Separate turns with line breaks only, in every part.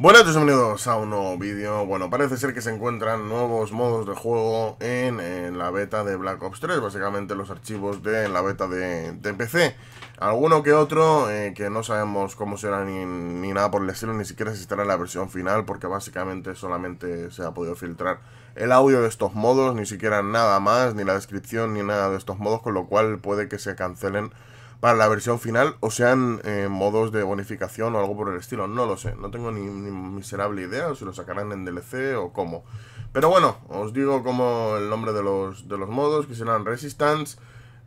Buenas bienvenidos a un nuevo vídeo. Bueno, parece ser que se encuentran nuevos modos de juego en, la beta de Black Ops 3, básicamente los archivos de la beta de, PC. Alguno que otro eh, que no sabemos cómo será ni, nada por el estilo, ni siquiera si estará en la versión final, porque básicamente solamente se ha podido filtrar el audio de estos modos, ni siquiera nada más, ni la descripción, ni nada de estos modos, con lo cual puede que se cancelen para la versión final o sean eh, modos de bonificación o algo por el estilo. No lo sé, no tengo ni, miserable idea o si lo sacarán en DLC o cómo. Pero bueno, os digo como el nombre de los, de los modos, que serán Resistance,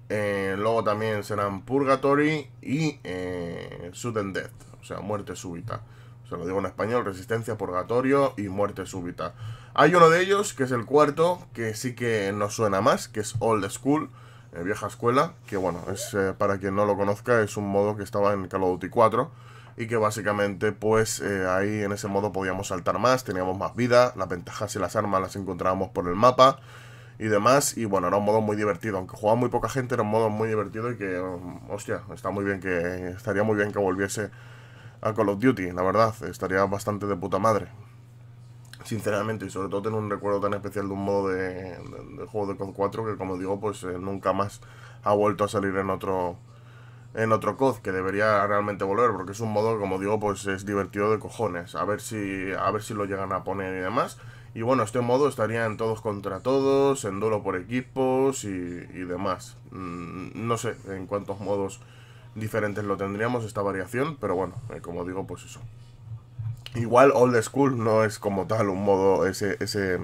eh, luego también serán Purgatory y eh, Sudden Death, o sea, muerte súbita. Se lo digo en español, resistencia, purgatorio y muerte súbita. Hay uno de ellos, que es el cuarto, que sí que no suena más, que es Old School eh, vieja escuela, que bueno, es, eh, para quien no lo conozca, es un modo que estaba en Call of Duty 4 y que básicamente pues eh, ahí en ese modo podíamos saltar más, teníamos más vida, las ventajas y las armas las encontrábamos por el mapa y demás, y bueno, era un modo muy divertido, aunque jugaba muy poca gente, era un modo muy divertido y que, mm, hostia, está muy bien que, estaría muy bien que volviese a Call of Duty, la verdad, estaría bastante de puta madre sinceramente, y sobre todo tener un recuerdo tan especial de un modo de, juego de COD 4 que, como digo, pues eh, nunca más ha vuelto a salir en otro en otro COD que debería realmente volver porque es un modo que como digo pues es divertido de cojones a ver si a ver si lo llegan a poner y demás y bueno este modo estaría en todos contra todos en duelo por equipos y, y demás mm, no sé en cuántos modos diferentes lo tendríamos esta variación pero bueno eh, como digo pues eso Igual Old School no es como tal un modo, ese, ese,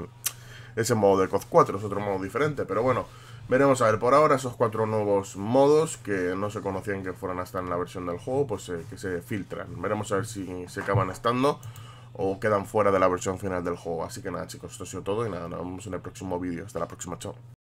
ese modo de COD 4, es otro modo diferente, pero bueno, veremos a ver por ahora esos cuatro nuevos modos que no se conocían que fueran hasta en la versión del juego, pues eh, que se filtran. Veremos a ver si se acaban estando o quedan fuera de la versión final del juego. Así que nada chicos, esto ha sido todo y nada, nos vemos en el próximo vídeo. Hasta la próxima, chao.